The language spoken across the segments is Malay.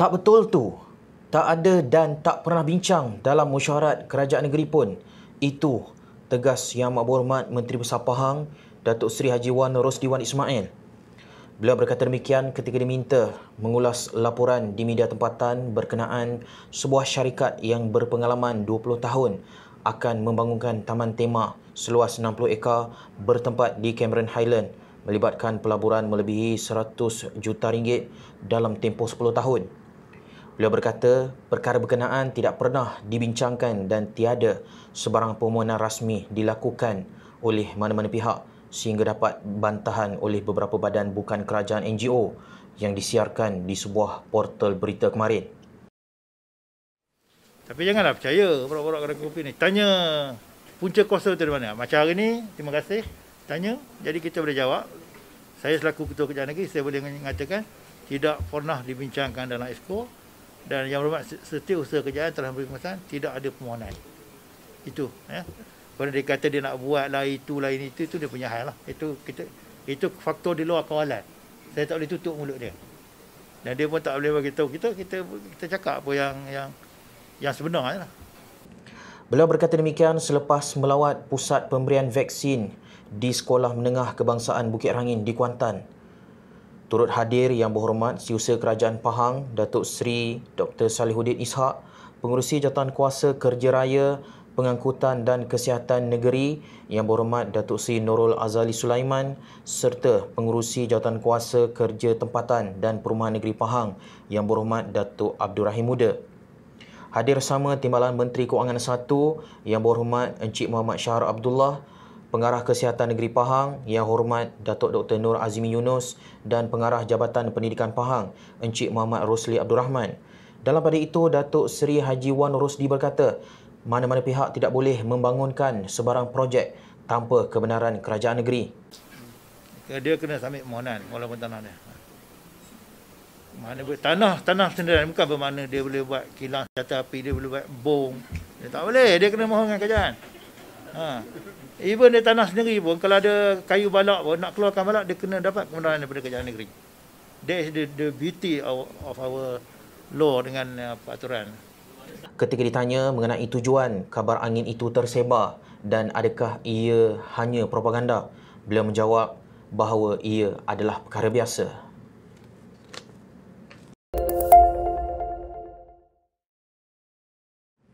tak betul tu. Tak ada dan tak pernah bincang dalam mesyuarat kerajaan negeri pun. Itu tegas Yang Amat Berhormat Menteri Besar Pahang, Datuk Seri Haji Wan Rosdi Wan Ismail. Beliau berkata demikian ketika diminta mengulas laporan di media tempatan berkenaan sebuah syarikat yang berpengalaman 20 tahun akan membangunkan taman tema seluas 60 ekar bertempat di Cameron Highland melibatkan pelaburan melebihi 100 juta ringgit dalam tempoh 10 tahun. Beliau berkata, perkara berkenaan tidak pernah dibincangkan dan tiada sebarang permohonan rasmi dilakukan oleh mana-mana pihak sehingga dapat bantahan oleh beberapa badan bukan kerajaan NGO yang disiarkan di sebuah portal berita kemarin. Tapi janganlah percaya borak orang kedai kopi ni. Tanya punca kuasa tu di mana. Macam hari ni, terima kasih. Tanya, jadi kita boleh jawab. Saya selaku Ketua Kerajaan Negeri, saya boleh mengatakan tidak pernah dibincangkan dalam ekspor dan yang berhormat setiap usaha kerjaan telah memberi kemasan tidak ada permohonan itu ya kalau dia kata dia nak buat lah itu lah ini itu, itu dia punya hal lah itu kita itu faktor di luar kawalan saya tak boleh tutup mulut dia dan dia pun tak boleh bagi tahu kita kita kita cakap apa yang yang yang sebenarnya lah Beliau berkata demikian selepas melawat pusat pemberian vaksin di Sekolah Menengah Kebangsaan Bukit Rangin di Kuantan. Turut hadir yang berhormat Siusaha Kerajaan Pahang Datuk Seri Dr. Salihuddin Ishak Pengurusi Jawatan Kuasa Kerja Raya Pengangkutan dan Kesihatan Negeri Yang berhormat Datuk Seri Nurul Azali Sulaiman Serta Pengurusi Jawatan Kuasa Kerja Tempatan dan Perumahan Negeri Pahang Yang berhormat Datuk Abdul Rahim Muda Hadir sama Timbalan Menteri Kewangan 1 Yang berhormat Encik Muhammad Syahar Abdullah Pengarah Kesihatan Negeri Pahang Yang Hormat Datuk Dr. Nur Azimi Yunus dan Pengarah Jabatan Pendidikan Pahang Encik Muhammad Rosli Abdul Rahman. Dalam pada itu, Datuk Seri Haji Wan Rosli berkata, mana-mana pihak tidak boleh membangunkan sebarang projek tanpa kebenaran kerajaan negeri. Dia kena sambil mohonan, walaupun tanah dia. Mana boleh tanah tanah sendirian bukan bermakna dia boleh buat kilang senjata api dia boleh buat bom. Dia tak boleh, dia kena mohon dengan kerajaan. Ha. Even di tanah sendiri pun kalau ada kayu balak pun nak keluarkan balak dia kena dapat kemudahan daripada kerajaan negeri. That is the, the beauty of, of our law dengan uh, peraturan. Ketika ditanya mengenai tujuan kabar angin itu tersebar dan adakah ia hanya propaganda, beliau menjawab bahawa ia adalah perkara biasa.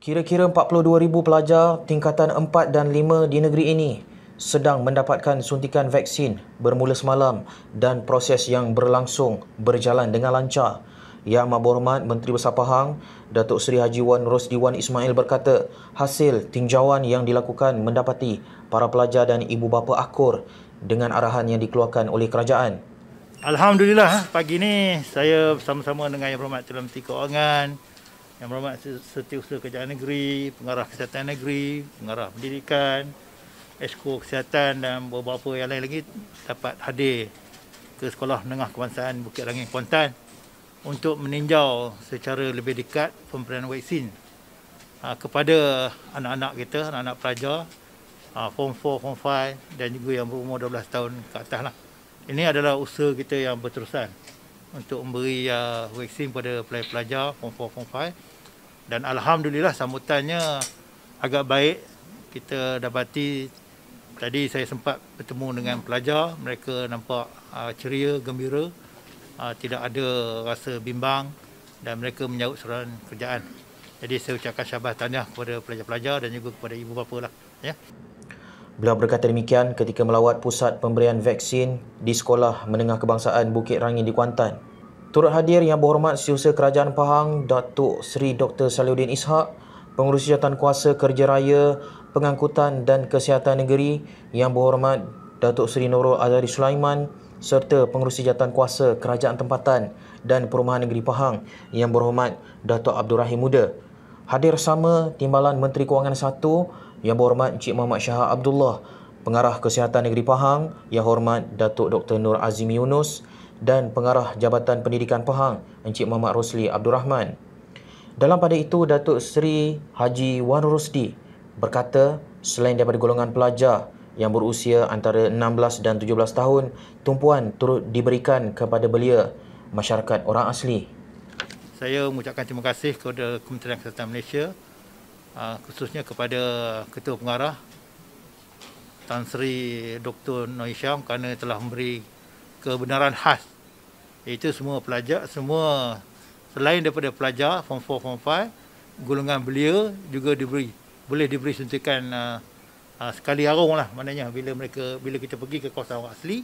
Kira-kira 42,000 pelajar tingkatan 4 dan 5 di negeri ini sedang mendapatkan suntikan vaksin bermula semalam dan proses yang berlangsung berjalan dengan lancar. Yang Mabur Hormat Menteri Besar Pahang, Datuk Seri Haji Wan Rosdi Wan Ismail berkata, hasil tinjauan yang dilakukan mendapati para pelajar dan ibu bapa akur dengan arahan yang dikeluarkan oleh kerajaan. Alhamdulillah, pagi ini saya bersama-sama dengan Yang Berhormat Tuan Menteri Keuangan, yang berhormat Setiausaha Kerajaan Negeri, Pengarah Kesihatan Negeri, Pengarah Pendidikan, Esko Kesihatan dan beberapa yang lain lagi dapat hadir ke Sekolah Menengah Kebangsaan Bukit Langit Kuantan untuk meninjau secara lebih dekat pemberian vaksin ah, kepada anak-anak kita, anak-anak pelajar ah, form 4, form 5 dan juga yang berumur 12 tahun ke atas lah. Ini adalah usaha kita yang berterusan untuk memberi uh, vaksin kepada pelajar form 4 form 5 dan alhamdulillah sambutannya agak baik kita dapati tadi saya sempat bertemu dengan pelajar mereka nampak uh, ceria gembira uh, tidak ada rasa bimbang dan mereka menyambut soalan kerjaan jadi saya ucapkan syabas tahniah kepada pelajar-pelajar dan juga kepada ibu bapa lah ya yeah. Beliau berkata demikian ketika melawat pusat pemberian vaksin di Sekolah Menengah Kebangsaan Bukit Rangin di Kuantan. Turut hadir yang berhormat Setiausaha Kerajaan Pahang, Datuk Seri Dr. Saludin Ishak, Pengurusi Jawatan Kuasa Kerja Raya, Pengangkutan dan Kesihatan Negeri, yang berhormat Datuk Seri Nurul Azari Sulaiman, serta Pengurusi Jawatan Kuasa Kerajaan Tempatan dan Perumahan Negeri Pahang, yang berhormat Datuk Abdul Rahim Muda. Hadir sama Timbalan Menteri Kewangan 1 Yang berhormat Encik Muhammad Shah Abdullah Pengarah Kesihatan Negeri Pahang Yang hormat Datuk Dr. Nur Azim Yunus Dan Pengarah Jabatan Pendidikan Pahang Encik Muhammad Rosli Abdul Rahman Dalam pada itu Datuk Seri Haji Wan Rosdi Berkata selain daripada golongan pelajar yang berusia antara 16 dan 17 tahun, tumpuan turut diberikan kepada belia masyarakat orang asli saya mengucapkan terima kasih kepada Kementerian Kesihatan Malaysia ah, khususnya kepada Ketua Pengarah Tan Sri Dr. Noh Isyam kerana telah memberi kebenaran khas iaitu semua pelajar semua selain daripada pelajar form 4 form 5 golongan belia juga diberi boleh diberi suntikan uh, uh, sekali arung lah maknanya bila mereka bila kita pergi ke kawasan orang asli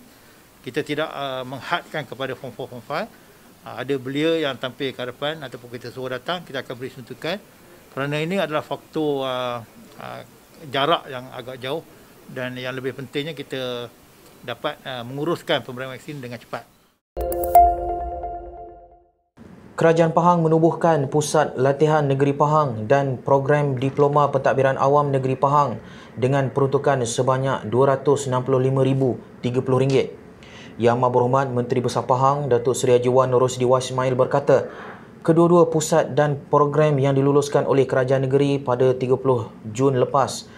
kita tidak uh, menghadkan kepada form 4 form 5 Ah, ada belia yang tampil ke hadapan ataupun kita suruh datang kita akan beri suntikan kerana ini adalah faktor uh, uh, jarak yang agak jauh dan yang lebih pentingnya kita dapat uh, menguruskan pemberian vaksin dengan cepat. Kerajaan Pahang menubuhkan Pusat Latihan Negeri Pahang dan Program Diploma Pentadbiran Awam Negeri Pahang dengan peruntukan sebanyak RM265,030. Yang Maha Berhormat Menteri Besar Pahang Datuk Seri Haji Wan Rosdi Wasmail berkata Kedua-dua pusat dan program yang diluluskan oleh Kerajaan Negeri pada 30 Jun lepas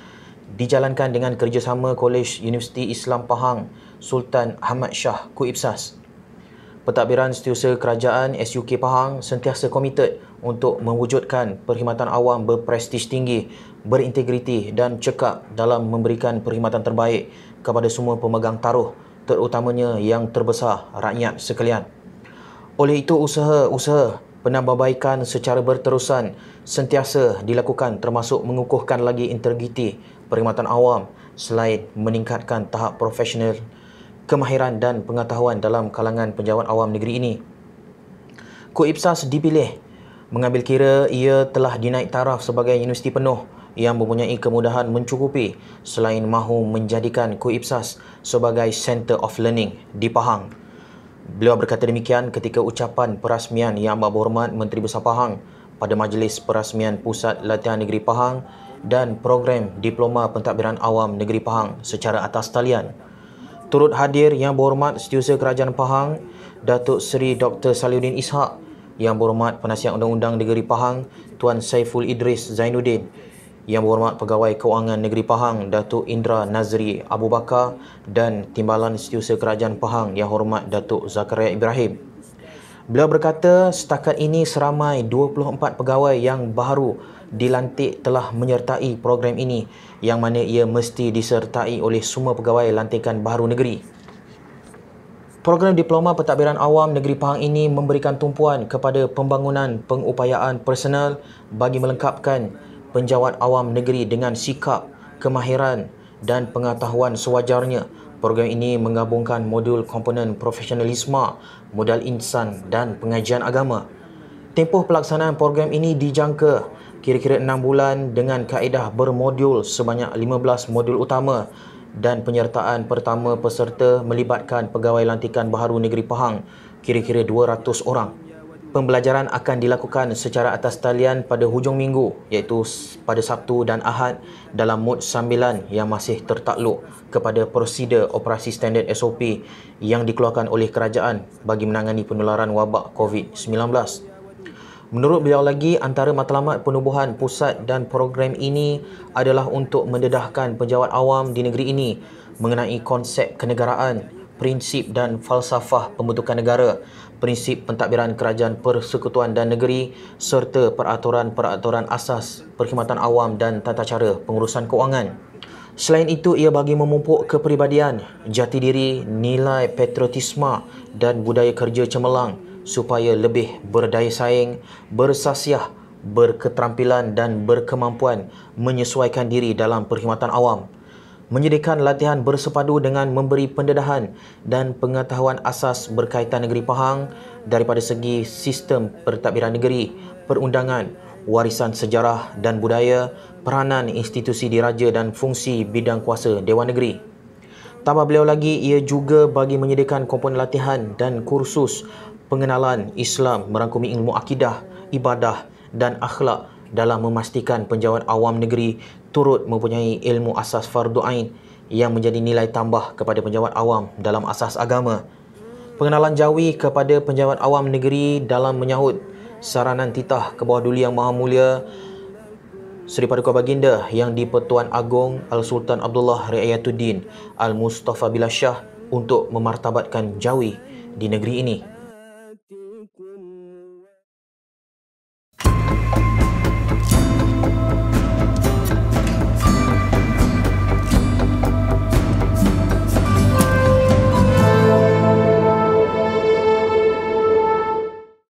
dijalankan dengan kerjasama Kolej Universiti Islam Pahang Sultan Ahmad Shah Kuipsas. Pentadbiran Setiausaha Kerajaan SUK Pahang sentiasa komited untuk mewujudkan perkhidmatan awam berprestij tinggi, berintegriti dan cekap dalam memberikan perkhidmatan terbaik kepada semua pemegang taruh terutamanya yang terbesar rakyat sekalian. Oleh itu usaha-usaha penambahbaikan secara berterusan sentiasa dilakukan termasuk mengukuhkan lagi integriti perkhidmatan awam selain meningkatkan tahap profesional kemahiran dan pengetahuan dalam kalangan penjawat awam negeri ini. Kuipsas dipilih mengambil kira ia telah dinaik taraf sebagai universiti penuh yang mempunyai kemudahan mencukupi selain mahu menjadikan Kuipsas sebagai center of learning di Pahang. Beliau berkata demikian ketika ucapan perasmian Yang Amat Berhormat Menteri Besar Pahang pada Majlis Perasmian Pusat Latihan Negeri Pahang dan Program Diploma Pentadbiran Awam Negeri Pahang secara atas talian. Turut hadir Yang Berhormat Setiausaha Kerajaan Pahang, Datuk Seri Dr. Saliuddin Ishak, Yang Berhormat Penasihat Undang-Undang Negeri Pahang, Tuan Saiful Idris Zainuddin, yang Berhormat Pegawai Kewangan Negeri Pahang Datuk Indra Nazri Abu Bakar dan Timbalan Setiausaha Kerajaan Pahang Yang berhormat Datuk Zakaria Ibrahim. Beliau berkata setakat ini seramai 24 pegawai yang baru dilantik telah menyertai program ini yang mana ia mesti disertai oleh semua pegawai lantikan baru negeri. Program Diploma Pentadbiran Awam Negeri Pahang ini memberikan tumpuan kepada pembangunan pengupayaan personal bagi melengkapkan penjawat awam negeri dengan sikap, kemahiran dan pengetahuan sewajarnya. Program ini menggabungkan modul komponen profesionalisme, modal insan dan pengajian agama. Tempoh pelaksanaan program ini dijangka kira-kira 6 bulan dengan kaedah bermodul sebanyak 15 modul utama dan penyertaan pertama peserta melibatkan pegawai lantikan baharu negeri Pahang kira-kira 200 orang pembelajaran akan dilakukan secara atas talian pada hujung minggu iaitu pada Sabtu dan Ahad dalam mod sambilan yang masih tertakluk kepada prosedur operasi standard SOP yang dikeluarkan oleh kerajaan bagi menangani penularan wabak COVID-19. Menurut beliau lagi, antara matlamat penubuhan pusat dan program ini adalah untuk mendedahkan penjawat awam di negeri ini mengenai konsep kenegaraan prinsip dan falsafah pembentukan negara, prinsip pentadbiran kerajaan persekutuan dan negeri serta peraturan-peraturan asas perkhidmatan awam dan tata cara pengurusan kewangan. Selain itu, ia bagi memupuk kepribadian, jati diri, nilai patriotisma dan budaya kerja cemerlang supaya lebih berdaya saing, bersasiah, berketerampilan dan berkemampuan menyesuaikan diri dalam perkhidmatan awam menyediakan latihan bersepadu dengan memberi pendedahan dan pengetahuan asas berkaitan negeri Pahang daripada segi sistem pertadbiran negeri, perundangan, warisan sejarah dan budaya, peranan institusi diraja dan fungsi bidang kuasa Dewan Negeri. Tambah beliau lagi, ia juga bagi menyediakan komponen latihan dan kursus pengenalan Islam merangkumi ilmu akidah, ibadah dan akhlak dalam memastikan penjawat awam negeri turut mempunyai ilmu asas fardu ain yang menjadi nilai tambah kepada penjawat awam dalam asas agama. Pengenalan jawi kepada penjawat awam negeri dalam menyahut saranan titah ke bawah duli yang maha mulia Seri Paduka Baginda yang di Pertuan Agong Al-Sultan Abdullah Riayatuddin Al-Mustafa Bila untuk memartabatkan jawi di negeri ini.